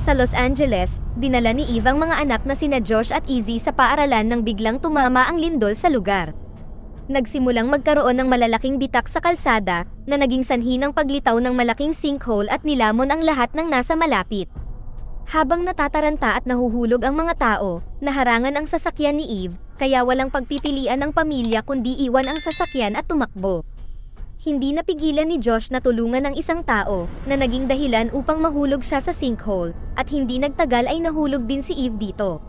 Sa Los Angeles, dinala ni Eve ang mga anak na sina Josh at Izzy sa paaralan nang biglang tumama ang lindol sa lugar. Nagsimulang magkaroon ng malalaking bitak sa kalsada na naging sanhi ng paglitaw ng malaking sinkhole at nilamon ang lahat ng nasa malapit. Habang natataranta at nahuhulog ang mga tao, naharangan ang sasakyan ni Eve, kaya walang pagpipilian ng pamilya kundi iwan ang sasakyan at tumakbo hindi napigilan ni Josh na tulungan ng isang tao na naging dahilan upang mahulog siya sa sinkhole at hindi nagtagal ay nahulog din si Eve dito.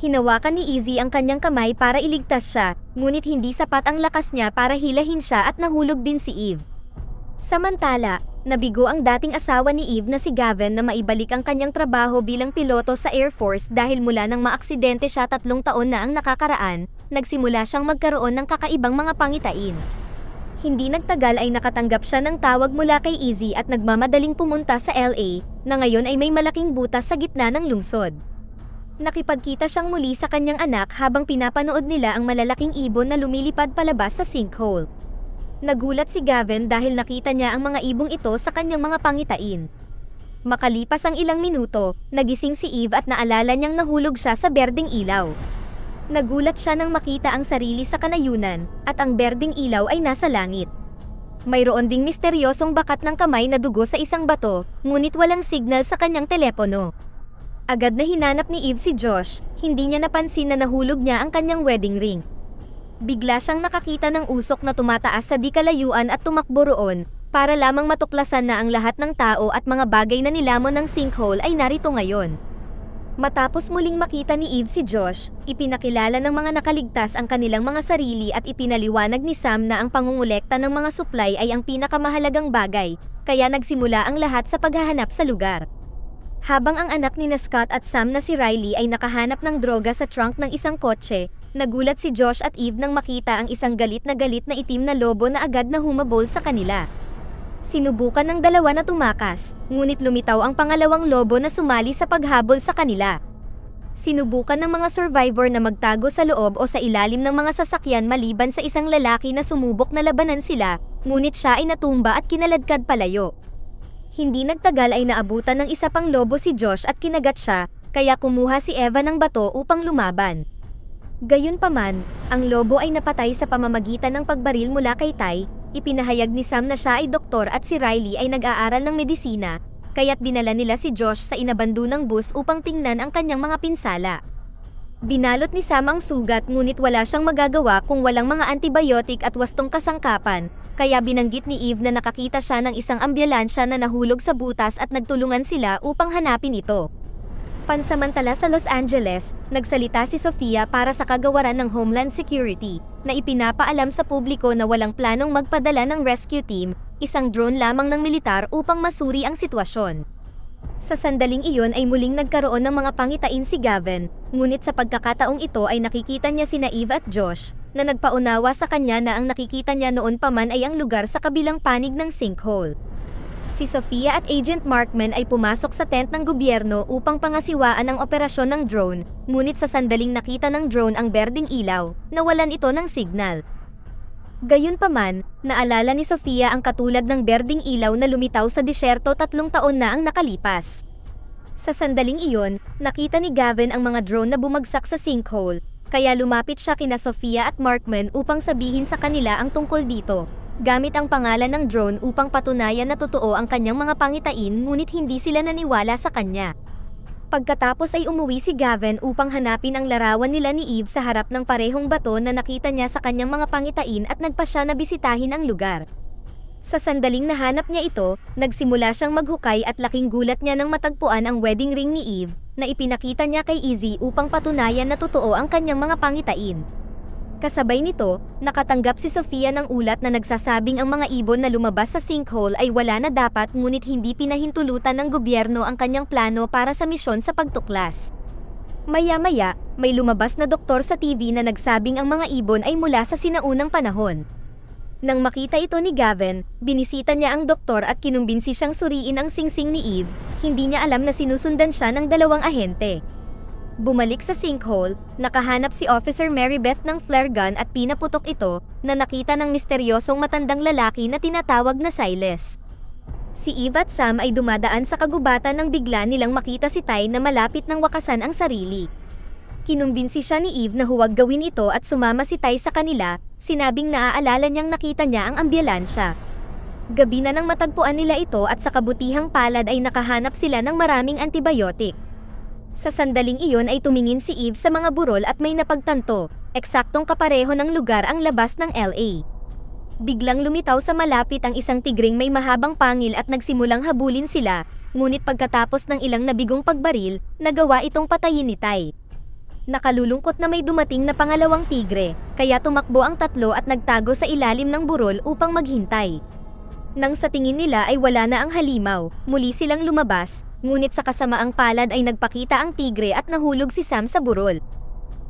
Hinawakan ni Izzy ang kanyang kamay para iligtas siya, ngunit hindi sapat ang lakas niya para hilahin siya at nahulog din si Eve. Samantala, nabigo ang dating asawa ni Eve na si Gavin na maibalik ang kanyang trabaho bilang piloto sa Air Force dahil mula nang maaksidente siya tatlong taon na ang nakakaraan, nagsimula siyang magkaroon ng kakaibang mga pangitain. Hindi nagtagal ay nakatanggap siya ng tawag mula kay Easy at nagmamadaling pumunta sa LA, na ngayon ay may malaking butas sa gitna ng lungsod. Nakipagkita siyang muli sa kanyang anak habang pinapanood nila ang malalaking ibon na lumilipad palabas sa sinkhole. Nagulat si Gavin dahil nakita niya ang mga ibong ito sa kanyang mga pangitain. Makalipas ang ilang minuto, nagising si Eve at naalala niyang nahulog siya sa berdeng ilaw. Nagulat siya nang makita ang sarili sa kanayunan, at ang berding ilaw ay nasa langit. Mayroon ding misteryosong bakat ng kamay na dugo sa isang bato, ngunit walang signal sa kanyang telepono. Agad na hinanap ni Eve si Josh, hindi niya napansin na nahulog niya ang kanyang wedding ring. Bigla siyang nakakita ng usok na tumataas sa di kalayuan at tumakbo roon, para lamang matuklasan na ang lahat ng tao at mga bagay na nilamon ng sinkhole ay narito ngayon. Matapos muling makita ni Eve si Josh, ipinakilala ng mga nakaligtas ang kanilang mga sarili at ipinaliwanag ni Sam na ang pangungulekta ng mga supply ay ang pinakamahalagang bagay, kaya nagsimula ang lahat sa paghahanap sa lugar. Habang ang anak ni na Scott at Sam na si Riley ay nakahanap ng droga sa trunk ng isang kotse, nagulat si Josh at Eve nang makita ang isang galit na galit na itim na lobo na agad na humabol sa kanila. Sinubukan ng dalawa na tumakas, ngunit lumitaw ang pangalawang lobo na sumali sa paghabol sa kanila. Sinubukan ng mga survivor na magtago sa loob o sa ilalim ng mga sasakyan maliban sa isang lalaki na sumubok na labanan sila, ngunit siya ay natumba at kinaladkad palayo. Hindi nagtagal ay naabutan ng isa pang lobo si Josh at kinagat siya, kaya kumuha si Eva ng bato upang lumaban. Gayunpaman, ang lobo ay napatay sa pamamagitan ng pagbaril mula kay Tai, Ipinahayag ni Sam na siya ay doktor at si Riley ay nag-aaral ng medisina, kaya't dinala nila si Josh sa inabandunang bus upang tingnan ang kanyang mga pinsala. Binalot ni Sam ang sugat ngunit wala siyang magagawa kung walang mga antibiotic at wastong kasangkapan, kaya binanggit ni Eve na nakakita siya ng isang ambulansya na nahulog sa butas at nagtulungan sila upang hanapin ito. Pansamantala sa Los Angeles, nagsalita si Sofia para sa kagawaran ng Homeland Security, na ipinapaalam sa publiko na walang planong magpadala ng rescue team, isang drone lamang ng militar upang masuri ang sitwasyon. Sa sandaling iyon ay muling nagkaroon ng mga pangitain si Gavin, ngunit sa pagkakataong ito ay nakikita niya sina Eve at Josh, na nagpaunawa sa kanya na ang nakikita niya noon pa man ay ang lugar sa kabilang panig ng sinkhole. Si Sofia at Agent Markman ay pumasok sa tent ng gobyerno upang pangasiwaan ang operasyon ng drone, ngunit sa sandaling nakita ng drone ang berding ilaw, nawalan ito ng signal. Gayunpaman, naalala ni Sofia ang katulad ng berding ilaw na lumitaw sa disyerto tatlong taon na ang nakalipas. Sa sandaling iyon, nakita ni Gavin ang mga drone na bumagsak sa sinkhole, kaya lumapit siya kina Sofia at Markman upang sabihin sa kanila ang tungkol dito gamit ang pangalan ng drone upang patunayan na totoo ang kanyang mga pangitain ngunit hindi sila naniwala sa kanya. Pagkatapos ay umuwi si Gavin upang hanapin ang larawan nila ni Eve sa harap ng parehong bato na nakita niya sa kanyang mga pangitain at nagpa siya na bisitahin ang lugar. Sa sandaling nahanap niya ito, nagsimula siyang maghukay at laking gulat niya nang matagpuan ang wedding ring ni Eve, na ipinakita niya kay Izzy upang patunayan na totoo ang kanyang mga pangitain. Kasabay nito, nakatanggap si Sofia ng ulat na nagsasabing ang mga ibon na lumabas sa sinkhole ay wala na dapat ngunit hindi pinahintulutan ng gobyerno ang kanyang plano para sa misyon sa pagtuklas. Maya-maya, may lumabas na doktor sa TV na nagsabing ang mga ibon ay mula sa sinaunang panahon. Nang makita ito ni Gavin, binisita niya ang doktor at kinumbinsi siyang suriin ang singsing ni Eve, hindi niya alam na sinusundan siya ng dalawang ahente. Bumalik sa sinkhole, nakahanap si Officer Marybeth ng flare gun at pinaputok ito na nakita ng misteryosong matandang lalaki na tinatawag na Silas. Si Eve at Sam ay dumadaan sa kagubatan nang bigla nilang makita si Ty na malapit ng wakasan ang sarili. Kinumbinsi siya ni Eve na huwag gawin ito at sumama si Ty sa kanila, sinabing naaalala niyang nakita niya ang ambulansya. Gabi na nang matagpuan nila ito at sa kabutihang palad ay nakahanap sila ng maraming antibiotic. Sa sandaling iyon ay tumingin si Eve sa mga burol at may napagtanto, eksaktong kapareho ng lugar ang labas ng LA. Biglang lumitaw sa malapit ang isang tigring may mahabang pangil at nagsimulang habulin sila, ngunit pagkatapos ng ilang nabigong pagbaril, nagawa itong patayin ni Tai. Nakalulungkot na may dumating na pangalawang tigre, kaya tumakbo ang tatlo at nagtago sa ilalim ng burol upang maghintay. Nang sa tingin nila ay wala na ang halimaw, muli silang lumabas, Ngunit sa kasamaang palad ay nagpakita ang tigre at nahulog si Sam sa burol.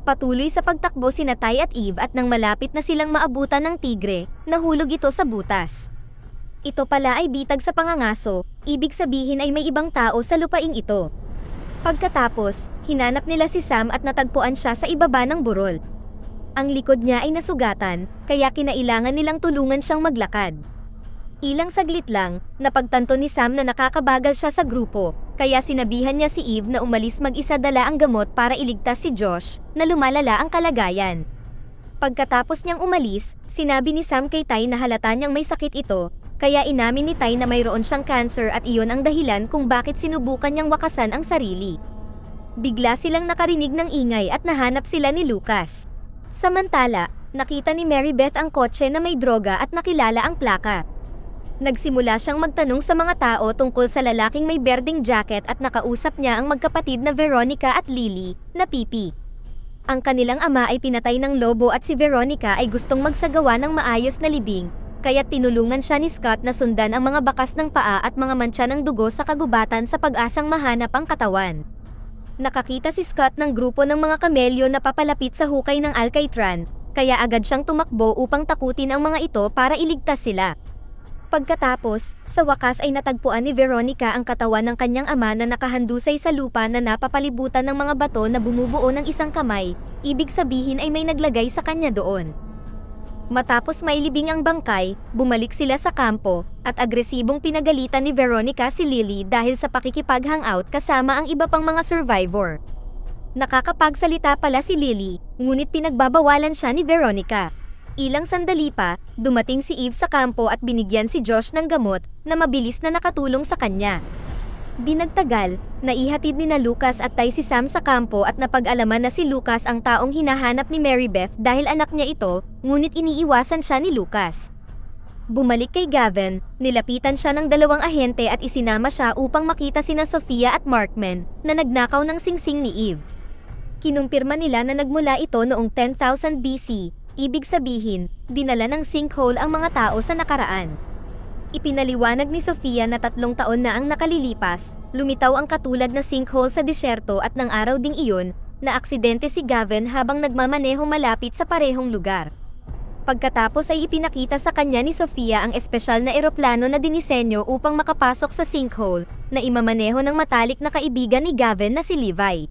Patuloy sa pagtakbo sina Ty at Eve at nang malapit na silang maabutan ng tigre, nahulog ito sa butas. Ito pala ay bitag sa pangangaso, ibig sabihin ay may ibang tao sa lupaing ito. Pagkatapos, hinanap nila si Sam at natagpuan siya sa ibaba ng burol. Ang likod niya ay nasugatan, kaya kinailangan nilang tulungan siyang maglakad. Ilang saglit lang, napagtanto ni Sam na nakakabagal siya sa grupo, kaya sinabihan niya si Eve na umalis mag-isa dala ang gamot para iligtas si Josh, na lumalala ang kalagayan. Pagkatapos niyang umalis, sinabi ni Sam kay Tay na halata niyang may sakit ito, kaya inamin ni Tay na mayroon siyang cancer at iyon ang dahilan kung bakit sinubukan niyang wakasan ang sarili. Bigla silang nakarinig ng ingay at nahanap sila ni Lucas. Samantala, nakita ni Mary Beth ang kotse na may droga at nakilala ang plaka nagsimula siyang magtanong sa mga tao tungkol sa lalaking may berding jacket at nakausap niya ang magkapatid na Veronica at Lily, na Pipi. Ang kanilang ama ay pinatay ng lobo at si Veronica ay gustong magsagawa ng maayos na libing, kaya tinulungan siya ni Scott na sundan ang mga bakas ng paa at mga mancha ng dugo sa kagubatan sa pag-asang mahanap ang katawan. Nakakita si Scott ng grupo ng mga kamelyo na papalapit sa hukay ng Alcatran, kaya agad siyang tumakbo upang takutin ang mga ito para iligtas sila. Pagkatapos, sa wakas ay natagpuan ni Veronica ang katawan ng kanyang ama na nakahandusay sa lupa na napapalibutan ng mga bato na bumubuo ng isang kamay, ibig sabihin ay may naglagay sa kanya doon. Matapos mailibing ang bangkay, bumalik sila sa kampo, at agresibong pinagalitan ni Veronica si Lily dahil sa pakikipag-hangout kasama ang iba pang mga survivor. Nakakapagsalita pala si Lily, ngunit pinagbabawalan siya ni Veronica. Ilang sandali pa, dumating si Eve sa kampo at binigyan si Josh ng gamot na mabilis na nakatulong sa kanya. Dinagtagal, naihatid ni na Lucas at Tay si Sam sa kampo at napag-alaman na si Lucas ang taong hinahanap ni Mary Beth dahil anak niya ito, ngunit iniiwasan siya ni Lucas. Bumalik kay Gavin, nilapitan siya ng dalawang ahente at isinama siya upang makita sina Sofia at Markman na nagnakaw ng singsing ni Eve. Kinumpirma nila na nagmula ito noong 10,000 BC Ibig sabihin, dinala ng sinkhole ang mga tao sa nakaraan. Ipinaliwanag ni Sofia na tatlong taon na ang nakalilipas, lumitaw ang katulad na sinkhole sa disyerto at ng araw ding iyon, na aksidente si Gavin habang nagmamaneho malapit sa parehong lugar. Pagkatapos ay ipinakita sa kanya ni Sofia ang espesyal na eroplano na dinisenyo upang makapasok sa sinkhole na imamaneho ng matalik na kaibigan ni Gavin na si Levi.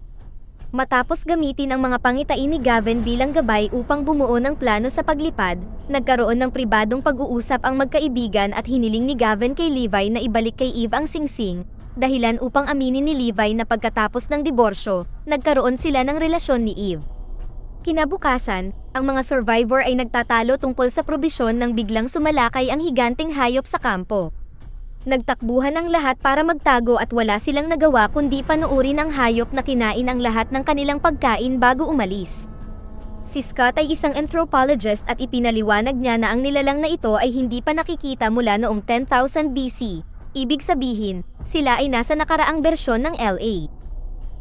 Matapos gamitin ang mga pangitain ni Gavin bilang gabay upang bumuo ng plano sa paglipad, nagkaroon ng pribadong pag-uusap ang magkaibigan at hiniling ni Gavin kay Levi na ibalik kay Eve ang singsing, dahilan upang aminin ni Levi na pagkatapos ng diborsyo, nagkaroon sila ng relasyon ni Eve. Kinabukasan, ang mga survivor ay nagtatalo tungkol sa probisyon nang biglang sumalakay ang higanteng hayop sa kampo. Nagtakbuhan ang lahat para magtago at wala silang nagawa kundi panuuri ng hayop na kinain ang lahat ng kanilang pagkain bago umalis. Si Scott ay isang anthropologist at ipinaliwanag niya na ang nilalang na ito ay hindi pa nakikita mula noong 10,000 BC. Ibig sabihin, sila ay nasa nakaraang bersyon ng LA.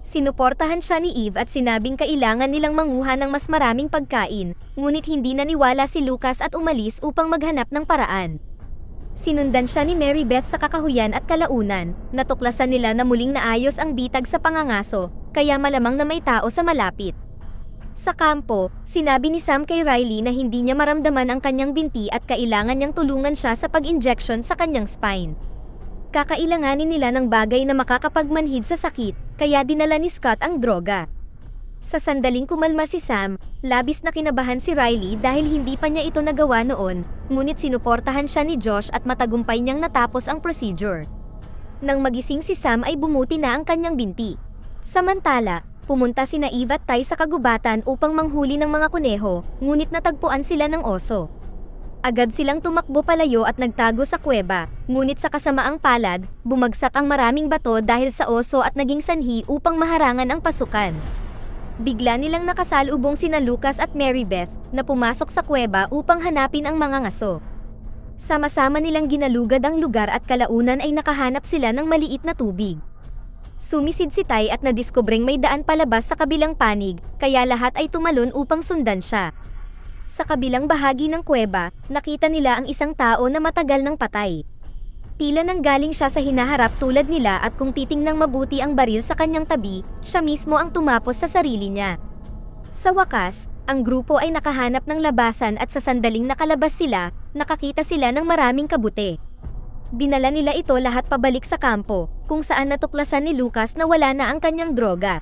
Sinuportahan siya ni Eve at sinabing kailangan nilang manguha ng mas maraming pagkain, ngunit hindi naniwala si Lucas at umalis upang maghanap ng paraan. Sinundan siya ni Mary Beth sa kakahuyan at kalaunan, natuklasan nila na muling naayos ang bitag sa pangangaso, kaya malamang na may tao sa malapit. Sa kampo, sinabi ni Sam kay Riley na hindi niya maramdaman ang kanyang binti at kailangan niyang tulungan siya sa pag-injection sa kanyang spine. Kakailanganin nila ng bagay na makakapagmanhid sa sakit, kaya dinala ni Scott ang droga. Sa sandaling kumalma si Sam, labis na kinabahan si Riley dahil hindi pa niya ito nagawa noon, ngunit sinuportahan siya ni Josh at matagumpay niyang natapos ang procedure. Nang magising si Sam ay bumuti na ang kanyang binti. Samantala, pumunta si Naive at Ty sa kagubatan upang manghuli ng mga kuneho, ngunit natagpuan sila ng oso. Agad silang tumakbo palayo at nagtago sa kuweba, ngunit sa kasamaang palad, bumagsak ang maraming bato dahil sa oso at naging sanhi upang maharangan ang pasukan bigla nilang nakasalubong sina Lucas at Mary Beth na pumasok sa kuweba upang hanapin ang mga ngaso. Sama-sama nilang ginalugad ang lugar at kalaunan ay nakahanap sila ng maliit na tubig. Sumisid si Tay at nadiskubreng may daan palabas sa kabilang panig, kaya lahat ay tumalon upang sundan siya. Sa kabilang bahagi ng kuweba, nakita nila ang isang tao na matagal nang patay. Tila nang galing siya sa hinaharap tulad nila at kung titingnang mabuti ang baril sa kanyang tabi, siya mismo ang tumapos sa sarili niya. Sa wakas, ang grupo ay nakahanap ng labasan at sa sandaling nakalabas sila, nakakita sila ng maraming kabute. Dinala nila ito lahat pabalik sa kampo, kung saan natuklasan ni Lucas na wala na ang kanyang droga.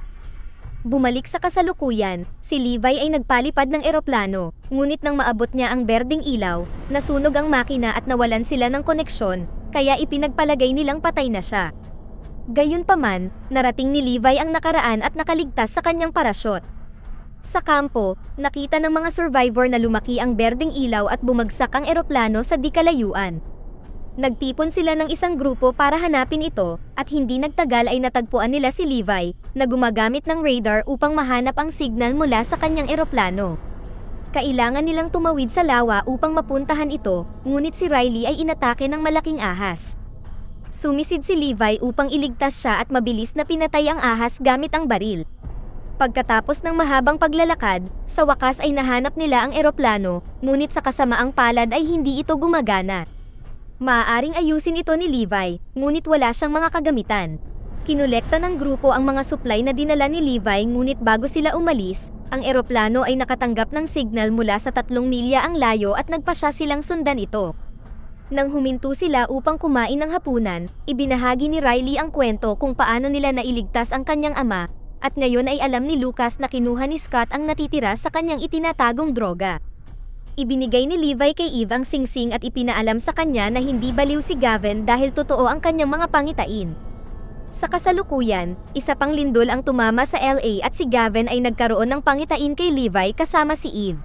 Bumalik sa kasalukuyan, si Levi ay nagpalipad ng eroplano, ngunit nang maabot niya ang berding ilaw, nasunog ang makina at nawalan sila ng koneksyon, kaya ipinagpalagay nilang patay na siya. Gayunpaman, narating ni Levi ang nakaraan at nakaligtas sa kanyang parasot. Sa kampo, nakita ng mga survivor na lumaki ang berdeng ilaw at bumagsak ang eroplano sa dikalayuan. Nagtipon sila ng isang grupo para hanapin ito, at hindi nagtagal ay natagpuan nila si Levi, na gumagamit ng radar upang mahanap ang signal mula sa kanyang eroplano. Kailangan nilang tumawid sa lawa upang mapuntahan ito, ngunit si Riley ay inatake ng malaking ahas. Sumisid si Levi upang iligtas siya at mabilis na pinatay ang ahas gamit ang baril. Pagkatapos ng mahabang paglalakad, sa wakas ay nahanap nila ang eroplano, ngunit sa kasamaang palad ay hindi ito gumagana. Maaaring ayusin ito ni Levi, ngunit wala siyang mga kagamitan. Kinolekta ng grupo ang mga supply na dinala ni Levi ngunit bago sila umalis, ang eroplano ay nakatanggap ng signal mula sa tatlong milya ang layo at nagpasya silang sundan ito. Nang huminto sila upang kumain ng hapunan, ibinahagi ni Riley ang kwento kung paano nila nailigtas ang kanyang ama, at ngayon ay alam ni Lucas na kinuha ni Scott ang natitira sa kanyang itinatagong droga. Ibinigay ni Levi kay Eve ang sing-sing at ipinaalam sa kanya na hindi baliw si Gavin dahil totoo ang kanyang mga pangitain. Sa kasalukuyan, isa pang lindol ang tumama sa LA at si Gavin ay nagkaroon ng pangitain kay Levi kasama si Eve.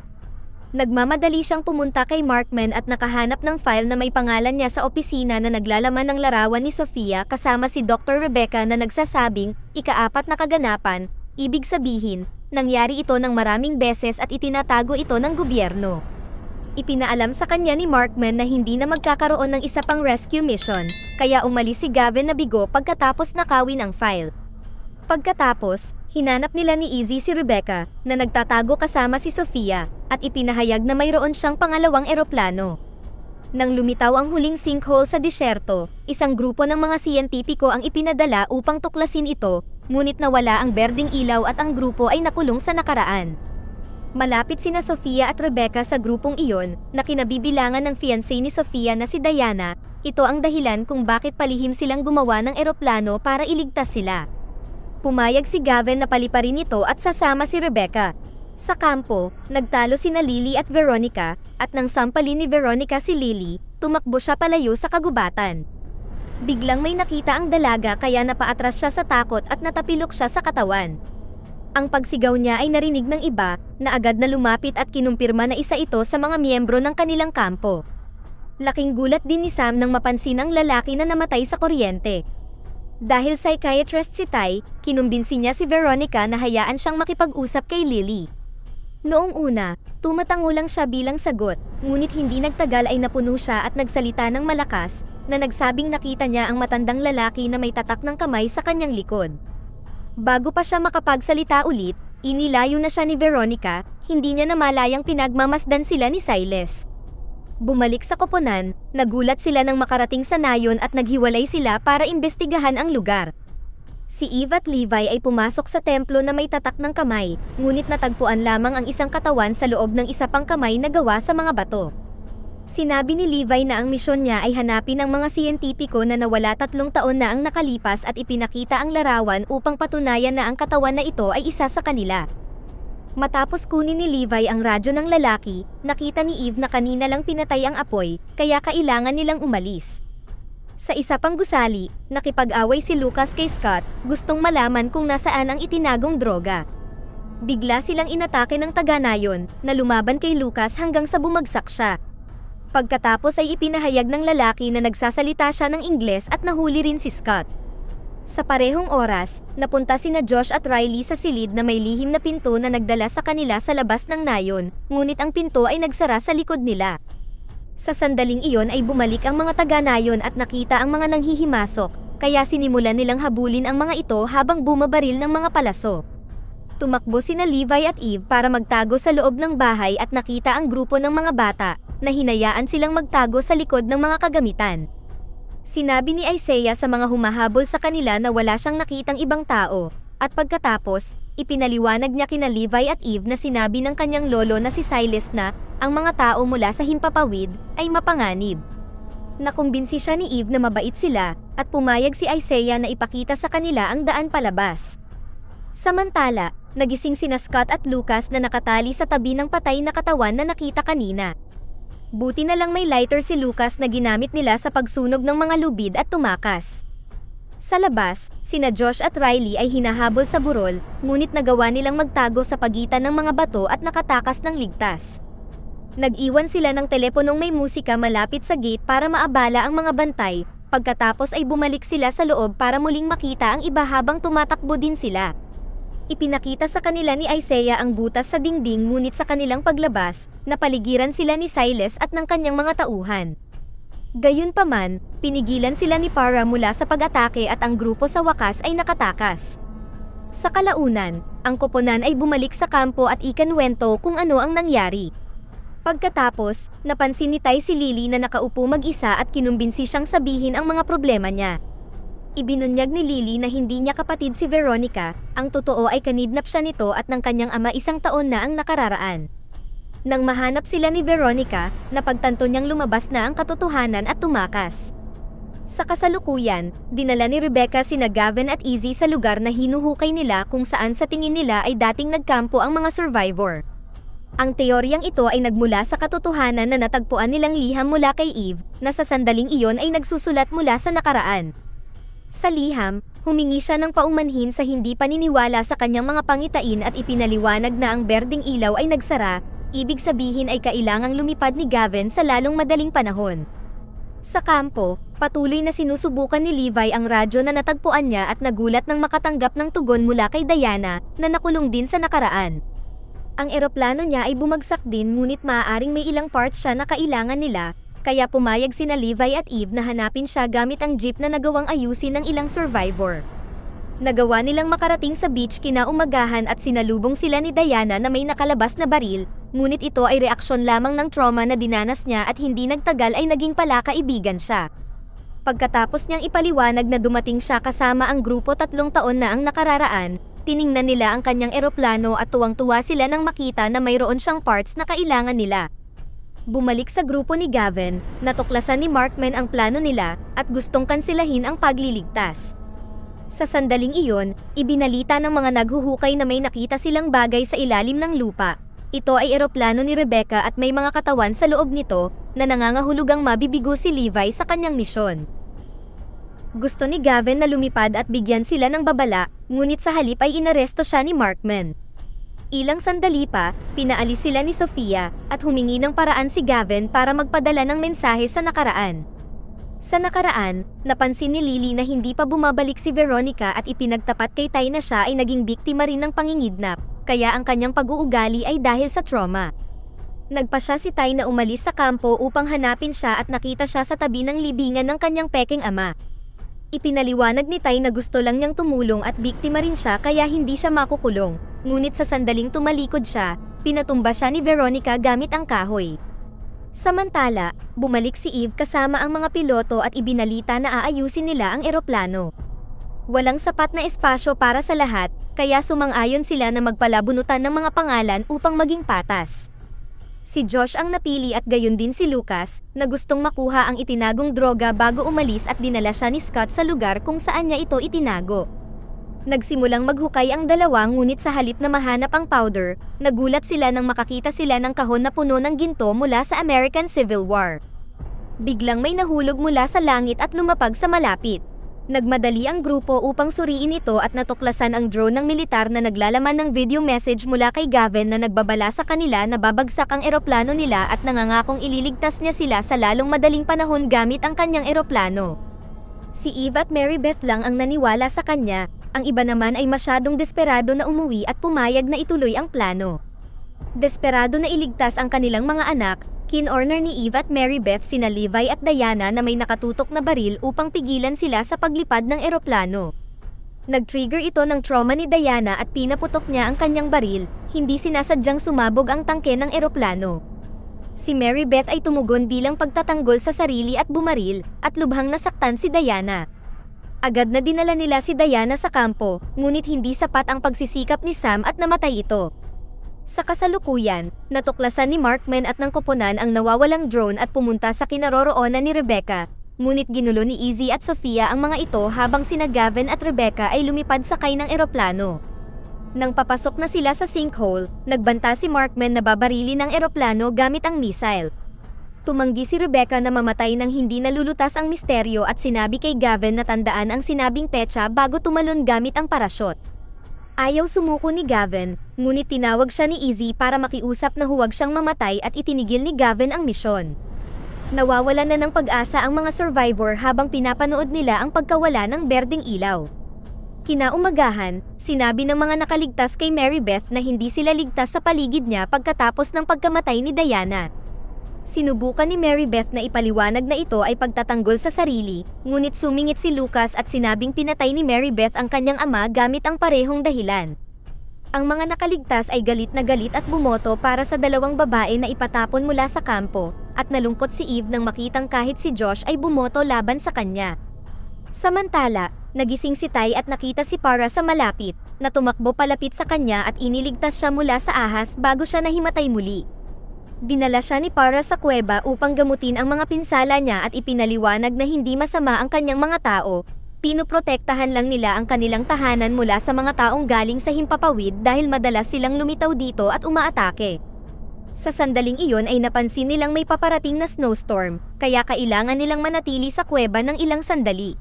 Nagmamadali siyang pumunta kay Markman at nakahanap ng file na may pangalan niya sa opisina na naglalaman ng larawan ni Sofia kasama si Dr. Rebecca na nagsasabing, ikaapat na kaganapan, ibig sabihin, nangyari ito ng maraming beses at itinatago ito ng gobyerno. Ipinaalam sa kanya ni Markman na hindi na magkakaroon ng isa pang rescue mission, kaya umalis si Gavin na bigo pagkatapos nakawin ang file. Pagkatapos, hinanap nila ni Izzy si Rebecca, na nagtatago kasama si Sofia, at ipinahayag na mayroon siyang pangalawang eroplano. Nang lumitaw ang huling sinkhole sa disyerto, isang grupo ng mga siyentipiko ang ipinadala upang tuklasin ito, ngunit nawala ang berding ilaw at ang grupo ay nakulong sa nakaraan. Malapit sina Sofia at Rebecca sa grupong iyon, na kinabibilangan ng fiancé ni Sofia na si Diana, ito ang dahilan kung bakit palihim silang gumawa ng eroplano para iligtas sila. Pumayag si Gavin na paliparin ito at sasama si Rebecca. Sa kampo, nagtalo sina Lily at Veronica, at nang sampalin ni Veronica si Lily, tumakbo siya palayo sa kagubatan. Biglang may nakita ang dalaga kaya napaatras siya sa takot at natapilok siya sa katawan. Ang pagsigaw niya ay narinig ng iba, na agad na lumapit at kinumpirma na isa ito sa mga miyembro ng kanilang kampo. Laking gulat din ni Sam nang mapansin ang lalaki na namatay sa kuryente. Dahil psychiatrist si Tai, kinumbinsi niya si Veronica na hayaan siyang makipag-usap kay Lily. Noong una, tumatango lang siya bilang sagot, ngunit hindi nagtagal ay napuno siya at nagsalita ng malakas, na nagsabing nakita niya ang matandang lalaki na may tatak ng kamay sa kanyang likod. Bago pa siya makapagsalita ulit, inilayo na siya ni Veronica, hindi niya namalayang pinagmamasdan sila ni Silas. Bumalik sa koponan, nagulat sila nang makarating sa nayon at naghiwalay sila para imbestigahan ang lugar. Si Eve at Levi ay pumasok sa templo na may tatak ng kamay, ngunit natagpuan lamang ang isang katawan sa loob ng isa pang kamay na gawa sa mga bato. Sinabi ni Levi na ang misyon niya ay hanapin ang mga siyentipiko na nawala tatlong taon na ang nakalipas at ipinakita ang larawan upang patunayan na ang katawan na ito ay isa sa kanila. Matapos kunin ni Levi ang radyo ng lalaki, nakita ni Eve na kanina lang pinatay ang apoy, kaya kailangan nilang umalis. Sa isa pang gusali, nakipag-away si Lucas kay Scott, gustong malaman kung nasaan ang itinagong droga. Bigla silang inatake ng taga na lumaban kay Lucas hanggang sa bumagsak siya. Pagkatapos ay ipinahayag ng lalaki na nagsasalita siya ng Ingles at nahuli rin si Scott. Sa parehong oras, napunta sina Josh at Riley sa silid na may lihim na pinto na nagdala sa kanila sa labas ng nayon, ngunit ang pinto ay nagsara sa likod nila. Sa sandaling iyon ay bumalik ang mga taga-nayon at nakita ang mga nanghihimasok, kaya sinimulan nilang habulin ang mga ito habang bumabaril ng mga palaso. Tumakbo sina Levi at Eve para magtago sa loob ng bahay at nakita ang grupo ng mga bata, na hinayaan silang magtago sa likod ng mga kagamitan. Sinabi ni Isaiah sa mga humahabol sa kanila na wala siyang nakitang ibang tao, at pagkatapos, ipinaliwanag niya kina Levi at Eve na sinabi ng kanyang lolo na si Silas na ang mga tao mula sa himpapawid ay mapanganib. Nakumbinsi siya ni Eve na mabait sila, at pumayag si Isaiah na ipakita sa kanila ang daan palabas. Samantala, nagising sina Scott at Lucas na nakatali sa tabi ng patay na katawan na nakita kanina. Buti na lang may lighter si Lucas na ginamit nila sa pagsunog ng mga lubid at tumakas. Sa labas, sina Josh at Riley ay hinahabol sa burol, ngunit nagawa nilang magtago sa pagitan ng mga bato at nakatakas ng ligtas. Nag-iwan sila ng teleponong may musika malapit sa gate para maabala ang mga bantay, pagkatapos ay bumalik sila sa loob para muling makita ang iba habang tumatakbo din sila. Ipinakita sa kanila ni Isaiah ang butas sa dingding ngunit sa kanilang paglabas, napaligiran sila ni Silas at ng kanyang mga tauhan. Gayunpaman, pinigilan sila ni Para mula sa pag-atake at ang grupo sa wakas ay nakatakas. Sa kalaunan, ang koponan ay bumalik sa kampo at ikanwento kung ano ang nangyari. Pagkatapos, napansin ni Tay si Lily na nakaupo mag-isa at kinumbinsi siyang sabihin ang mga problema niya. Ibinunyag ni Lily na hindi niya kapatid si Veronica, ang totoo ay kanidnap siya nito at ng kanyang ama isang taon na ang nakararaan. Nang mahanap sila ni Veronica, napagtanto niyang lumabas na ang katotohanan at tumakas. Sa kasalukuyan, dinala ni Rebecca sina Gavin at Izzy sa lugar na hinuhukay nila kung saan sa tingin nila ay dating nagkampo ang mga survivor. Ang teoryang ito ay nagmula sa katotohanan na natagpuan nilang liham mula kay Eve, na sa sandaling iyon ay nagsusulat mula sa nakaraan. Sa liham, humingi siya ng paumanhin sa hindi paniniwala sa kanyang mga pangitain at ipinaliwanag na ang berding ilaw ay nagsara, ibig sabihin ay kailangang lumipad ni Gavin sa lalong madaling panahon. Sa kampo, patuloy na sinusubukan ni Levi ang radyo na natagpuan niya at nagulat nang makatanggap ng tugon mula kay Diana, na nakulong din sa nakaraan. Ang eroplano niya ay bumagsak din ngunit maaaring may ilang parts siya na kailangan nila, kaya pumayag sina Levi at Eve na hanapin siya gamit ang jeep na nagawang ayusin ng ilang survivor. Nagawa nilang makarating sa beach kinaumagahan at sinalubong sila ni Diana na may nakalabas na baril, ngunit ito ay reaksyon lamang ng trauma na dinanas niya at hindi nagtagal ay naging palakaibigan siya. Pagkatapos niyang ipaliwanag na dumating siya kasama ang grupo tatlong taon na ang nakararaan, tiningnan nila ang kanyang eroplano at tuwang-tuwa sila nang makita na mayroon siyang parts na kailangan nila bumalik sa grupo ni Gavin, natuklasan ni Markman ang plano nila at gustong kansilahin ang pagliligtas. Sa sandaling iyon, ibinalita ng mga naghuhukay na may nakita silang bagay sa ilalim ng lupa. Ito ay eroplano ni Rebecca at may mga katawan sa loob nito na nangangahulugang mabibigo si Levi sa kanyang misyon. Gusto ni Gavin na lumipad at bigyan sila ng babala, ngunit sa halip ay inaresto siya ni Markman. Ilang sandali pa, pinaalis sila ni Sofia at humingi ng paraan si Gavin para magpadala ng mensahe sa nakaraan. Sa nakaraan, napansin ni Lily na hindi pa bumabalik si Veronica at ipinagtapat kay Tay na siya ay naging biktima rin ng pangingidnap, kaya ang kanyang pag-uugali ay dahil sa trauma. Nagpa siya si Tay na umalis sa kampo upang hanapin siya at nakita siya sa tabi ng libingan ng kanyang peking ama. Ipinaliwanag ni Tay na gusto lang niyang tumulong at biktima rin siya kaya hindi siya makukulong ngunit sa sandaling tumalikod siya, pinatumba siya ni Veronica gamit ang kahoy. Samantala, bumalik si Eve kasama ang mga piloto at ibinalita na aayusin nila ang eroplano. Walang sapat na espasyo para sa lahat, kaya sumang-ayon sila na magpalabunutan ng mga pangalan upang maging patas. Si Josh ang napili at gayon din si Lucas, na gustong makuha ang itinagong droga bago umalis at dinala siya ni Scott sa lugar kung saan niya ito itinago. Nagsimulang maghukay ang dalawa ngunit sa halip na mahanap ang powder, nagulat sila nang makakita sila ng kahon na puno ng ginto mula sa American Civil War. Biglang may nahulog mula sa langit at lumapag sa malapit. Nagmadali ang grupo upang suriin ito at natuklasan ang drone ng militar na naglalaman ng video message mula kay Gavin na nagbabala sa kanila na babagsak ang eroplano nila at nangangakong ililigtas niya sila sa lalong madaling panahon gamit ang kanyang eroplano. Si Eve at Mary Beth lang ang naniwala sa kanya, ang iba naman ay masyadong desperado na umuwi at pumayag na ituloy ang plano. Desperado na iligtas ang kanilang mga anak, kinorner ni Eve at Mary Beth sina Levi at Diana na may nakatutok na baril upang pigilan sila sa paglipad ng eroplano. Nag-trigger ito ng trauma ni Diana at pinaputok niya ang kanyang baril, hindi sinasadyang sumabog ang tangke ng eroplano. Si Mary Beth ay tumugon bilang pagtatanggol sa sarili at bumaril, at lubhang nasaktan si Diana. Agad na dinala nila si Diana sa kampo, ngunit hindi sapat ang pagsisikap ni Sam at namatay ito. Sa kasalukuyan, natuklasan ni Markman at ng koponan ang nawawalang drone at pumunta sa kinaroroonan ni Rebecca. Ngunit ginulo ni Izzy at Sofia ang mga ito habang sina Gavin at Rebecca ay lumipad sakay ng eroplano. Nang papasok na sila sa sinkhole, nagbanta si Markman na babarili ng eroplano gamit ang missile, Tumanggi si Rebecca na mamatay nang hindi nalulutas ang misteryo at sinabi kay Gavin na tandaan ang sinabing pecha bago tumalon gamit ang parasyot. Ayaw sumuko ni Gavin, ngunit tinawag siya ni Izzy para makiusap na huwag siyang mamatay at itinigil ni Gavin ang misyon. Nawawala na ng pag-asa ang mga survivor habang pinapanood nila ang pagkawala ng berdeng ilaw. Kinaumagahan, sinabi ng mga nakaligtas kay Mary Beth na hindi sila ligtas sa paligid niya pagkatapos ng pagkamatay ni Diana. Sinubukan ni Mary Beth na ipaliwanag na ito ay pagtatanggol sa sarili, ngunit sumingit si Lucas at sinabing pinatay ni Mary Beth ang kanyang ama gamit ang parehong dahilan. Ang mga nakaligtas ay galit na galit at bumoto para sa dalawang babae na ipatapon mula sa kampo, at nalungkot si Eve nang makitang kahit si Josh ay bumoto laban sa kanya. Samantala, nagising si Ty at nakita si Para sa malapit, na tumakbo palapit sa kanya at iniligtas siya mula sa ahas bago siya nahimatay muli dinala siya ni Para sa kuweba upang gamutin ang mga pinsala niya at ipinaliwanag na hindi masama ang kanyang mga tao. Pinoprotektahan lang nila ang kanilang tahanan mula sa mga taong galing sa himpapawid dahil madalas silang lumitaw dito at umaatake. Sa sandaling iyon ay napansin nilang may paparating na snowstorm, kaya kailangan nilang manatili sa kuweba ng ilang sandali.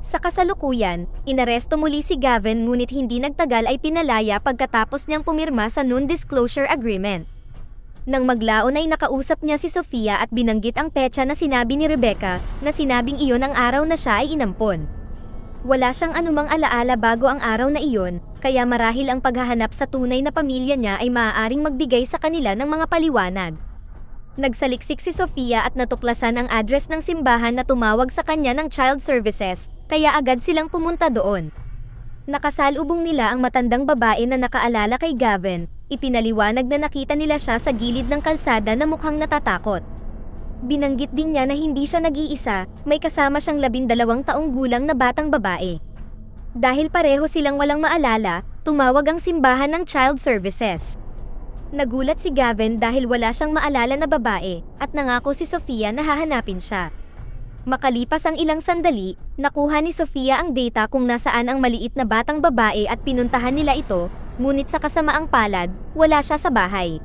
Sa kasalukuyan, inaresto muli si Gavin ngunit hindi nagtagal ay pinalaya pagkatapos niyang pumirma sa non-disclosure agreement. Nang maglaon ay nakausap niya si Sofia at binanggit ang petsa na sinabi ni Rebecca na sinabing iyon ang araw na siya ay inampon. Wala siyang anumang alaala bago ang araw na iyon, kaya marahil ang paghahanap sa tunay na pamilya niya ay maaaring magbigay sa kanila ng mga paliwanag. Nagsaliksik si Sofia at natuklasan ang address ng simbahan na tumawag sa kanya ng child services, kaya agad silang pumunta doon. Nakasalubong nila ang matandang babae na nakaalala kay Gavin, Ipinaliwanag na nakita nila siya sa gilid ng kalsada na mukhang natatakot. Binanggit din niya na hindi siya nag-iisa, may kasama siyang labindalawang taong gulang na batang babae. Dahil pareho silang walang maalala, tumawag ang simbahan ng child services. Nagulat si Gavin dahil wala siyang maalala na babae at nangako si Sofia na hahanapin siya. Makalipas ang ilang sandali, nakuha ni Sofia ang data kung nasaan ang maliit na batang babae at pinuntahan nila ito ngunit sa kasamaang palad, wala siya sa bahay.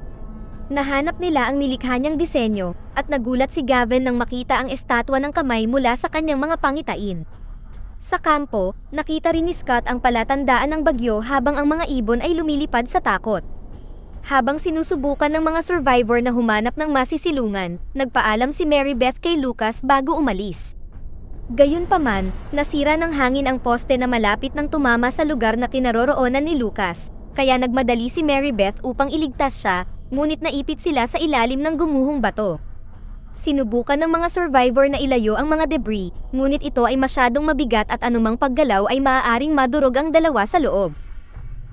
Nahanap nila ang nilikha niyang disenyo, at nagulat si Gavin nang makita ang estatwa ng kamay mula sa kanyang mga pangitain. Sa kampo, nakita rin ni Scott ang palatandaan ng bagyo habang ang mga ibon ay lumilipad sa takot. Habang sinusubukan ng mga survivor na humanap ng masisilungan, nagpaalam si Mary Beth kay Lucas bago umalis. Gayunpaman, nasira ng hangin ang poste na malapit ng tumama sa lugar na kinaroroonan ni Lucas, kaya nagmadali si Mary Beth upang iligtas siya, ngunit naipit sila sa ilalim ng gumuhong bato. Sinubukan ng mga survivor na ilayo ang mga debris, ngunit ito ay masyadong mabigat at anumang paggalaw ay maaaring madurog ang dalawa sa loob.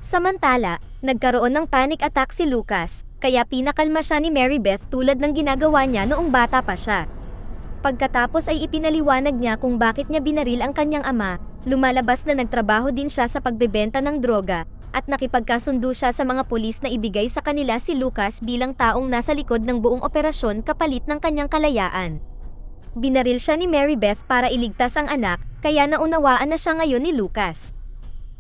Samantala, nagkaroon ng panic attack si Lucas, kaya pinakalma siya ni Mary Beth tulad ng ginagawa niya noong bata pa siya. Pagkatapos ay ipinaliwanag niya kung bakit niya binaril ang kanyang ama, lumalabas na nagtrabaho din siya sa pagbebenta ng droga, at nakipagkasundo siya sa mga pulis na ibigay sa kanila si Lucas bilang taong nasa likod ng buong operasyon kapalit ng kanyang kalayaan. Binaril siya ni Mary Beth para iligtas ang anak, kaya naunawaan na siya ngayon ni Lucas.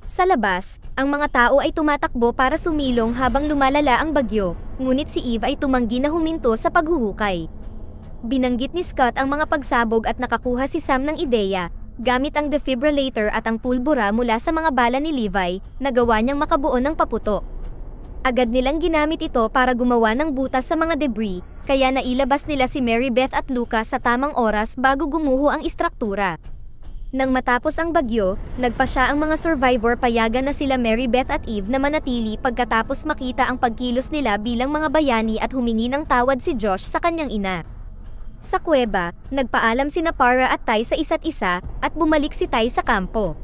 Sa labas, ang mga tao ay tumatakbo para sumilong habang lumalala ang bagyo, ngunit si Eve ay tumanggi na huminto sa paghuhukay. Binanggit ni Scott ang mga pagsabog at nakakuha si Sam ng ideya, Gamit ang defibrillator at ang pulbura mula sa mga bala ni Levi, nagawa niyang makabuo ng paputok. Agad nilang ginamit ito para gumawa ng butas sa mga debris, kaya nailabas nila si Mary Beth at Lucas sa tamang oras bago gumuho ang istruktura. Nang matapos ang bagyo, nagpa siya ang mga survivor payagan na sila Mary Beth at Eve na manatili pagkatapos makita ang pagkilos nila bilang mga bayani at humingi ng tawad si Josh sa kanyang ina. Sa kuweba, nagpaalam si Napara at Tai sa isa't isa at bumalik si Tai sa kampo.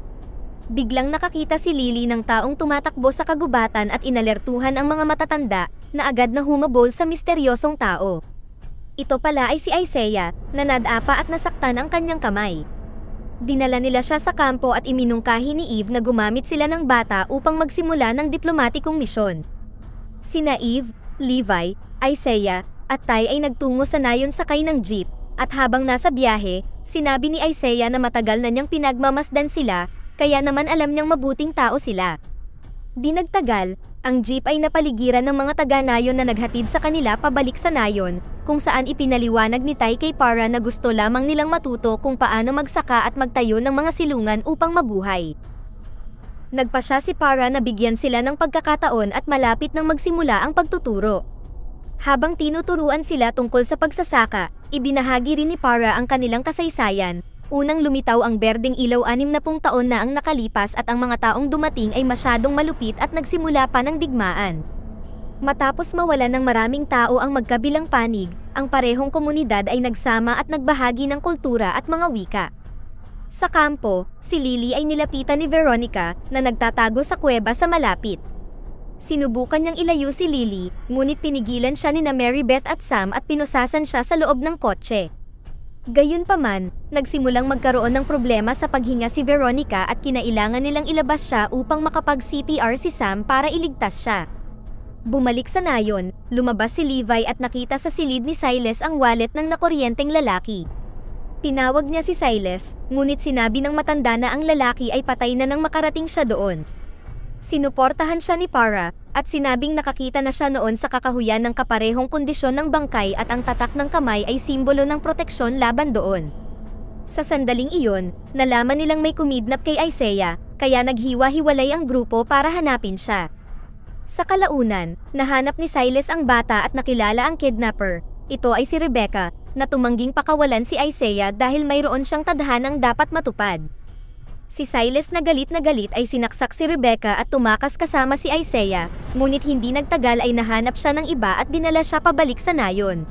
Biglang nakakita si Lily ng taong tumatakbo sa kagubatan at inalertuhan ang mga matatanda na agad na humabol sa misteryosong tao. Ito pala ay si Isaiah, na nadapa at nasaktan ang kanyang kamay. Dinala nila siya sa kampo at iminungkahi ni Eve na gumamit sila ng bata upang magsimula ng diplomatikong misyon. Sina Eve, Levi, Isaiah, at Tay ay nagtungo sa nayon sakay ng jeep, at habang nasa biyahe, sinabi ni Isaiah na matagal na niyang pinagmamasdan sila, kaya naman alam niyang mabuting tao sila. Di nagtagal, ang jeep ay napaligiran ng mga taga-nayon na naghatid sa kanila pabalik sa nayon, kung saan ipinaliwanag ni Tay kay Para na gusto lamang nilang matuto kung paano magsaka at magtayo ng mga silungan upang mabuhay. Nagpa siya si Para na bigyan sila ng pagkakataon at malapit nang magsimula ang pagtuturo. Habang tinuturuan sila tungkol sa pagsasaka, ibinahagi rin ni Para ang kanilang kasaysayan. Unang lumitaw ang berding ilaw anim na pung taon na ang nakalipas at ang mga taong dumating ay masyadong malupit at nagsimula pa ng digmaan. Matapos mawala ng maraming tao ang magkabilang panig, ang parehong komunidad ay nagsama at nagbahagi ng kultura at mga wika. Sa kampo, si Lily ay nilapitan ni Veronica na nagtatago sa kuweba sa malapit. Sinubukan niyang ilayo si Lily, ngunit pinigilan siya ni na Mary Beth at Sam at pinusasan siya sa loob ng kotse. Gayunpaman, nagsimulang magkaroon ng problema sa paghinga si Veronica at kinailangan nilang ilabas siya upang makapag-CPR si Sam para iligtas siya. Bumalik sa nayon, lumabas si Levi at nakita sa silid ni Silas ang wallet ng nakuryenteng lalaki. Tinawag niya si Silas, ngunit sinabi ng matanda na ang lalaki ay patay na nang makarating siya doon. Sinuportahan siya ni Para, at sinabing nakakita na siya noon sa kakahuyan ng kaparehong kondisyon ng bangkay at ang tatak ng kamay ay simbolo ng proteksyon laban doon. Sa sandaling iyon, nalaman nilang may kumidnap kay Isaiah, kaya naghiwa-hiwalay ang grupo para hanapin siya. Sa kalaunan, nahanap ni Silas ang bata at nakilala ang kidnapper. Ito ay si Rebecca, na tumangging pakawalan si Isaiah dahil mayroon siyang tadhanang dapat matupad. Si Silas na galit na galit ay sinaksak si Rebecca at tumakas kasama si Isaiah, ngunit hindi nagtagal ay nahanap siya ng iba at dinala siya pabalik sa nayon.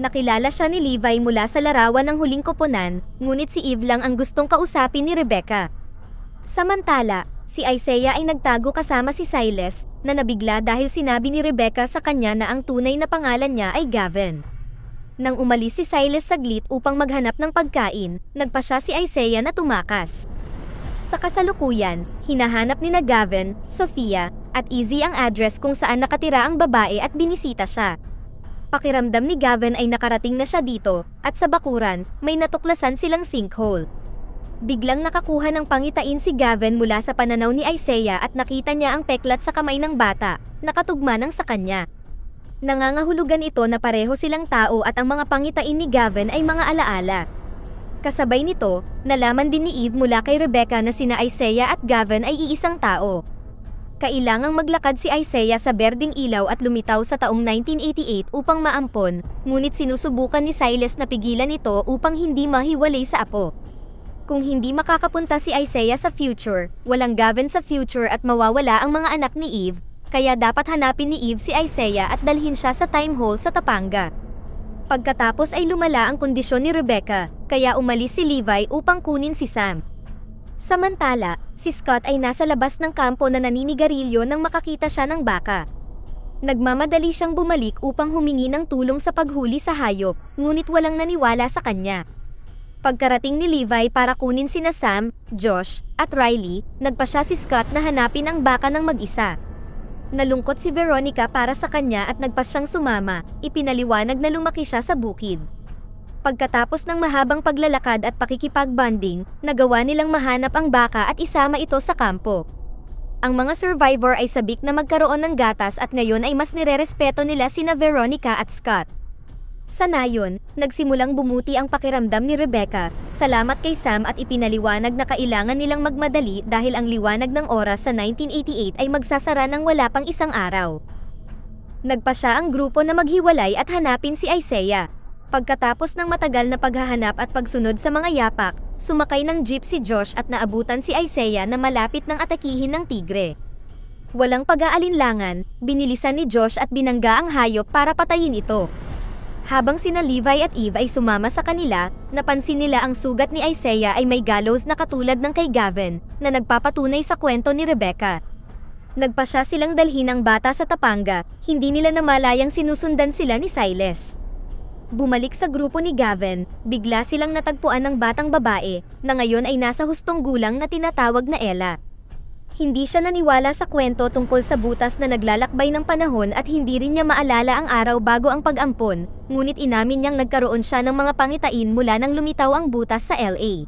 Nakilala siya ni Levi mula sa larawan ng huling koponan, ngunit si Eve lang ang gustong kausapin ni Rebecca. Samantala, si Isaiah ay nagtago kasama si Silas, na nabigla dahil sinabi ni Rebecca sa kanya na ang tunay na pangalan niya ay Gavin. Nang umalis si Silas saglit upang maghanap ng pagkain, nagpa siya si Isaiah na tumakas. Sa kasalukuyan, hinahanap ni Gavin, Sofia, at Easy ang address kung saan nakatira ang babae at binisita siya. Pakiramdam ni Gavin ay nakarating na siya dito, at sa bakuran, may natuklasan silang sinkhole. Biglang nakakuha ng pangitain si Gavin mula sa pananaw ni Isaiah at nakita niya ang peklat sa kamay ng bata, nakatugma ng sa kanya. Nangangahulugan ito na pareho silang tao at ang mga pangitain ni Gavin ay mga alaala. Kasabay nito, nalaman din ni Eve mula kay Rebecca na sina Isaiah at Gavin ay iisang tao. Kailangang maglakad si Isaiah sa berding ilaw at lumitaw sa taong 1988 upang maampon, ngunit sinusubukan ni Silas na pigilan ito upang hindi mahiwalay sa apo. Kung hindi makakapunta si Isaiah sa future, walang Gavin sa future at mawawala ang mga anak ni Eve, kaya dapat hanapin ni Eve si Isaiah at dalhin siya sa time hole sa Tapanga. Pagkatapos ay lumala ang kondisyon ni Rebecca, kaya umalis si Levi upang kunin si Sam. Samantala, si Scott ay nasa labas ng kampo na naninigarilyo nang makakita siya ng baka. Nagmamadali siyang bumalik upang humingi ng tulong sa paghuli sa hayop, ngunit walang naniwala sa kanya. Pagkarating ni Levi para kunin sina Sam, Josh, at Riley, nagpa siya si Scott na hanapin ang baka ng mag-isa. Nalungkot si Veronica para sa kanya at nagpas siyang sumama, ipinaliwanag na lumaki siya sa bukid. Pagkatapos ng mahabang paglalakad at pakikipagbanding, nagawa nilang mahanap ang baka at isama ito sa kampo. Ang mga survivor ay sabik na magkaroon ng gatas at ngayon ay mas nirerespeto nila sina Veronica at Scott. Sanayon, nagsimulang bumuti ang pakiramdam ni Rebecca, salamat kay Sam at ipinaliwanag na kailangan nilang magmadali dahil ang liwanag ng oras sa 1988 ay magsasara ng wala pang isang araw. Nagpa siya ang grupo na maghiwalay at hanapin si Isaiah. Pagkatapos ng matagal na paghahanap at pagsunod sa mga yapak, sumakay ng jeep si Josh at naabutan si Isaiah na malapit ng atakihin ng tigre. Walang pag-aalinlangan, binilisan ni Josh at binangga ang hayop para patayin ito. Habang sina Levi at Eve ay sumama sa kanila, napansin nila ang sugat ni Isaiah ay may gallows na katulad ng kay Gavin, na nagpapatunay sa kwento ni Rebecca. Nagpasya silang dalhin ang bata sa Tapanga, hindi nila namalayang sinusundan sila ni Silas. Bumalik sa grupo ni Gavin, bigla silang natagpuan ng batang babae, na ngayon ay nasa hustong gulang na tinatawag na Ella. Hindi siya naniwala sa kwento tungkol sa butas na naglalakbay ng panahon at hindi rin niya maalala ang araw bago ang pag-ampon, ngunit inamin niyang nagkaroon siya ng mga pangitain mula nang lumitaw ang butas sa LA.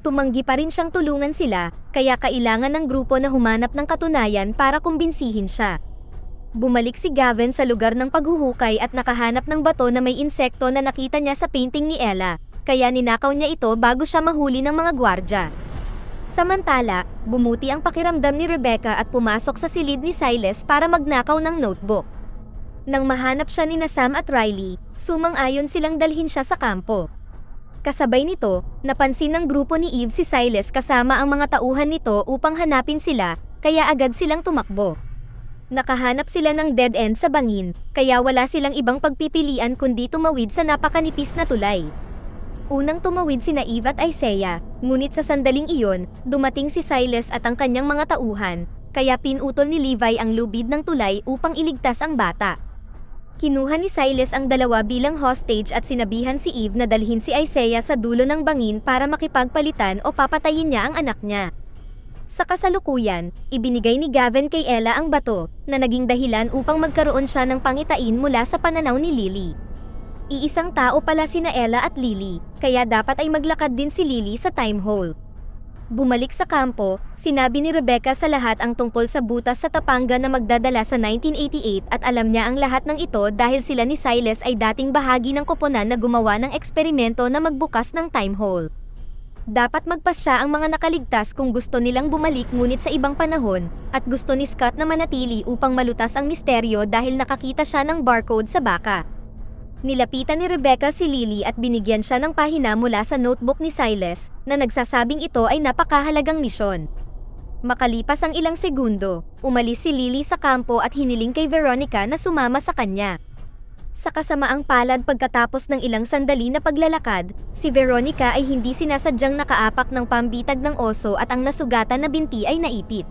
Tumanggi pa rin siyang tulungan sila, kaya kailangan ng grupo na humanap ng katunayan para kumbinsihin siya. Bumalik si Gavin sa lugar ng paghuhukay at nakahanap ng bato na may insekto na nakita niya sa painting ni Ella, kaya ninakaw niya ito bago siya mahuli ng mga gwardya. Samantala, Bumuti ang pakiramdam ni Rebecca at pumasok sa silid ni Silas para magnakaw ng notebook. Nang mahanap siya ni Sam at Riley, sumang-ayon silang dalhin siya sa kampo. Kasabay nito, napansin ng grupo ni Eve si Silas kasama ang mga tauhan nito upang hanapin sila, kaya agad silang tumakbo. Nakahanap sila ng dead end sa bangin, kaya wala silang ibang pagpipilian kundi tumawid sa napakanipis na tulay. Unang tumawid si Naive at Isaiah, ngunit sa sandaling iyon, dumating si Silas at ang kanyang mga tauhan, kaya pinutol ni Levi ang lubid ng tulay upang iligtas ang bata. Kinuha ni Silas ang dalawa bilang hostage at sinabihan si Eve na dalhin si Isaiah sa dulo ng bangin para makipagpalitan o papatayin niya ang anak niya. Sa kasalukuyan, ibinigay ni Gavin kay Ella ang bato, na naging dahilan upang magkaroon siya ng pangitain mula sa pananaw ni Lily. Iisang tao pala sina Ella at Lily, kaya dapat ay maglakad din si Lily sa time hole. Bumalik sa kampo, sinabi ni Rebecca sa lahat ang tungkol sa butas sa Tapanga na magdadala sa 1988 at alam niya ang lahat ng ito dahil sila ni Silas ay dating bahagi ng koponan na gumawa ng eksperimento na magbukas ng time hole. Dapat magpasya ang mga nakaligtas kung gusto nilang bumalik ngunit sa ibang panahon, at gusto ni Scott na manatili upang malutas ang misteryo dahil nakakita siya ng barcode sa baka. Nilapitan ni Rebecca si Lily at binigyan siya ng pahina mula sa notebook ni Silas na nagsasabing ito ay napakahalagang misyon. Makalipas ang ilang segundo, umalis si Lily sa kampo at hiniling kay Veronica na sumama sa kanya. Sa kasamaang palad pagkatapos ng ilang sandali na paglalakad, si Veronica ay hindi sinasadyang nakaapak ng pambitag ng oso at ang nasugatan na binti ay naipit.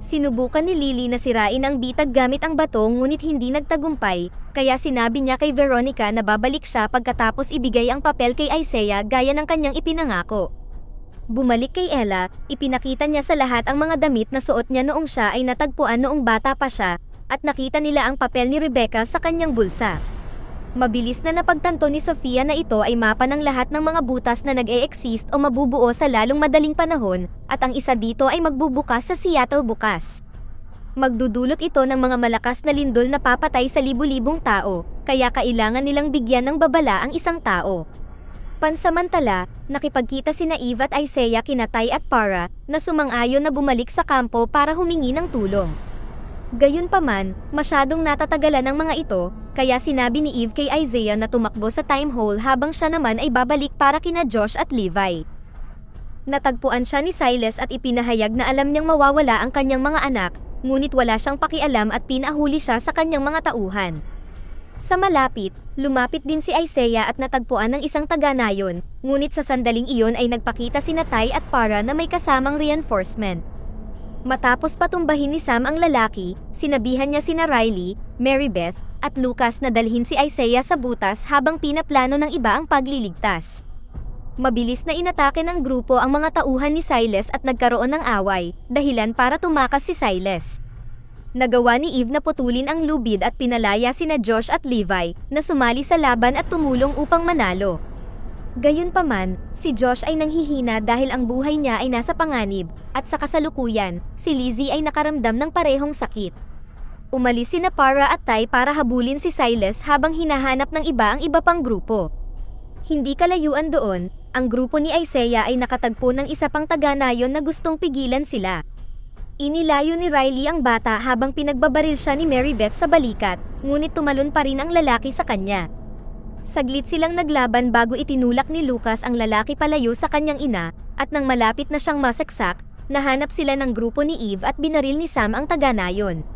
Sinubukan ni Lily na sirain ang bitag gamit ang bato ngunit hindi nagtagumpay, kaya sinabi niya kay Veronica na babalik siya pagkatapos ibigay ang papel kay Isaiah gaya ng kanyang ipinangako. Bumalik kay Ella, ipinakita niya sa lahat ang mga damit na suot niya noong siya ay natagpuan noong bata pa siya, at nakita nila ang papel ni Rebecca sa kanyang bulsa. Mabilis na napagtanto ni Sofia na ito ay mapa ng lahat ng mga butas na nag-e-exist o mabubuo sa lalong madaling panahon, at ang isa dito ay magbubukas sa Seattle bukas. Magdudulot ito ng mga malakas na lindol na papatay sa libu-libong tao, kaya kailangan nilang bigyan ng babala ang isang tao. Pansamantala, nakipagkita sina Eve at Isaiah kinatay at para, na sumang-ayon na bumalik sa kampo para humingi ng tulong. Gayunpaman, masyadong natatagalan ang mga ito, kaya sinabi ni Eve kay Isaiah na tumakbo sa time hole habang siya naman ay babalik para kina Josh at Levi. Natagpuan siya ni Silas at ipinahayag na alam niyang mawawala ang kanyang mga anak, ngunit wala siyang pakialam at pinahuli siya sa kanyang mga tauhan. Sa malapit, lumapit din si Isaiah at natagpuan ng isang taganayon, ngunit sa sandaling iyon ay nagpakita si Natay at Para na may kasamang reinforcement. Matapos patumbahin ni Sam ang lalaki, sinabihan niya sina Riley, Mary Beth, at Lucas na dalhin si Isaiah sa butas habang pinaplano ng iba ang pagliligtas. Mabilis na inatake ng grupo ang mga tauhan ni Silas at nagkaroon ng away, dahilan para tumakas si Silas. Nagawa ni Eve na putulin ang lubid at pinalaya sina Josh at Levi, na sumali sa laban at tumulong upang manalo. Gayunpaman, si Josh ay nanghihina dahil ang buhay niya ay nasa panganib, at sa kasalukuyan, si Lizzie ay nakaramdam ng parehong sakit. Umalis si Napara at Ty para habulin si Silas habang hinahanap ng iba ang iba pang grupo. Hindi kalayuan doon, ang grupo ni Isaiah ay nakatagpo ng isa pang taganayon na gustong pigilan sila. Inilayo ni Riley ang bata habang pinagbabaril siya ni Mary Beth sa balikat, ngunit tumalon pa rin ang lalaki sa kanya. Saglit silang naglaban bago itinulak ni Lucas ang lalaki palayo sa kanyang ina, at nang malapit na siyang masaksak, nahanap sila ng grupo ni Eve at binaril ni Sam ang taganayon.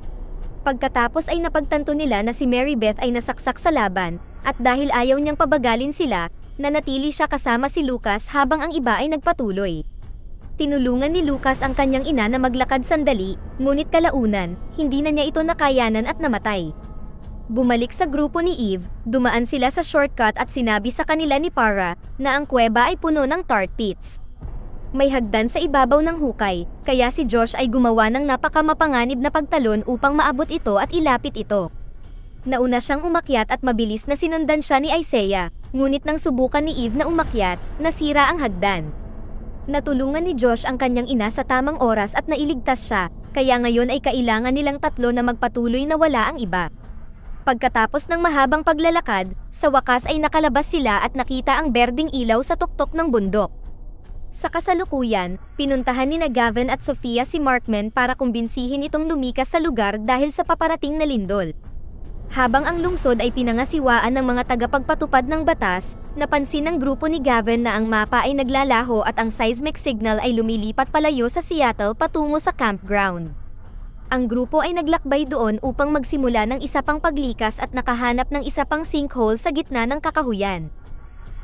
Pagkatapos ay napagtanto nila na si Mary Beth ay nasaksak sa laban, at dahil ayaw niyang pabagalin sila, nanatili siya kasama si Lucas habang ang iba ay nagpatuloy. Tinulungan ni Lucas ang kanyang ina na maglakad sandali, ngunit kalaunan, hindi na niya ito nakayanan at namatay. Bumalik sa grupo ni Eve, dumaan sila sa shortcut at sinabi sa kanila ni Para na ang kuweba ay puno ng tar pits. May hagdan sa ibabaw ng hukay, kaya si Josh ay gumawa ng napakamapanganib na pagtalon upang maabot ito at ilapit ito. Nauna siyang umakyat at mabilis na sinundan siya ni Isaiah, ngunit nang subukan ni Eve na umakyat, nasira ang hagdan. Natulungan ni Josh ang kanyang ina sa tamang oras at nailigtas siya, kaya ngayon ay kailangan nilang tatlo na magpatuloy na wala ang iba. Pagkatapos ng mahabang paglalakad, sa wakas ay nakalabas sila at nakita ang berding ilaw sa tuktok ng bundok. Sa kasalukuyan, pinuntahan ni na Gavin at Sofia si Markman para kumbinsihin itong lumikas sa lugar dahil sa paparating na lindol. Habang ang lungsod ay pinangasiwaan ng mga tagapagpatupad ng batas, napansin ng grupo ni Gavin na ang mapa ay naglalaho at ang seismic signal ay lumilipat palayo sa Seattle patungo sa campground ang grupo ay naglakbay doon upang magsimula ng isa pang paglikas at nakahanap ng isa pang sinkhole sa gitna ng kakahuyan.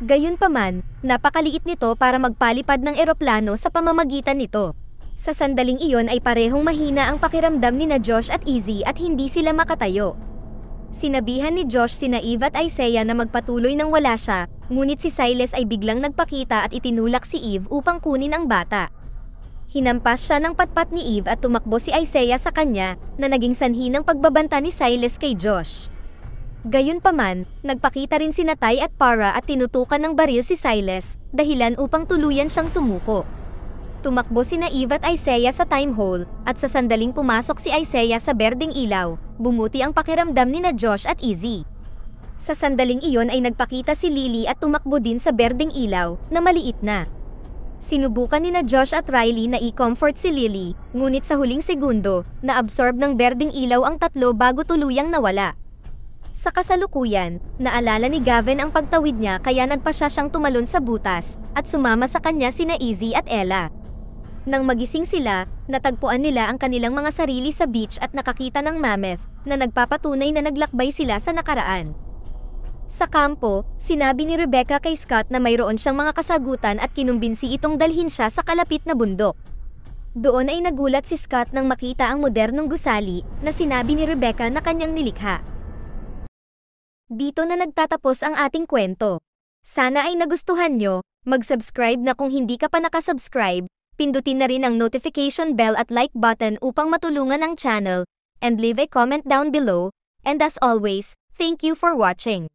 Gayunpaman, napakaliit nito para magpalipad ng eroplano sa pamamagitan nito. Sa sandaling iyon ay parehong mahina ang pakiramdam ni na Josh at Izzy at hindi sila makatayo. Sinabihan ni Josh sina Eve at Isaiah na magpatuloy nang wala siya, ngunit si Silas ay biglang nagpakita at itinulak si Eve upang kunin ang bata. Hinampas siya ng patpat ni Eve at tumakbo si Isaiah sa kanya, na naging sanhi ng pagbabanta ni Silas kay Josh. Gayunpaman, nagpakita rin si Natay at Para at tinutukan ng baril si Silas, dahilan upang tuluyan siyang sumuko. Tumakbo si Naive at Isaiah sa time hole, at sa sandaling pumasok si Isaiah sa berding ilaw, bumuti ang pakiramdam ni na Josh at Izzy. Sa sandaling iyon ay nagpakita si Lily at tumakbo din sa berding ilaw, na maliit na. Sinubukan nina Josh at Riley na i-comfort si Lily, ngunit sa huling segundo, naabsorb ng berding ilaw ang tatlo bago tuluyang nawala. Sa kasalukuyan, naalala ni Gavin ang pagtawid niya kaya nagpa siya siyang tumalon sa butas, at sumama sa kanya sina Izzy at Ella. Nang magising sila, natagpuan nila ang kanilang mga sarili sa beach at nakakita ng mammoth, na nagpapatunay na naglakbay sila sa nakaraan. Sa kampo, sinabi ni Rebecca kay Scott na mayroon siyang mga kasagutan at kinumbinsi itong dalhin siya sa kalapit na bundok. Doon ay nagulat si Scott nang makita ang modernong gusali na sinabi ni Rebecca na kanyang nilikha. Dito na nagtatapos ang ating kwento. Sana ay nagustuhan nyo, mag-subscribe na kung hindi ka pa nakasubscribe, pindutin na rin ang notification bell at like button upang matulungan ang channel, and leave a comment down below, and as always, thank you for watching.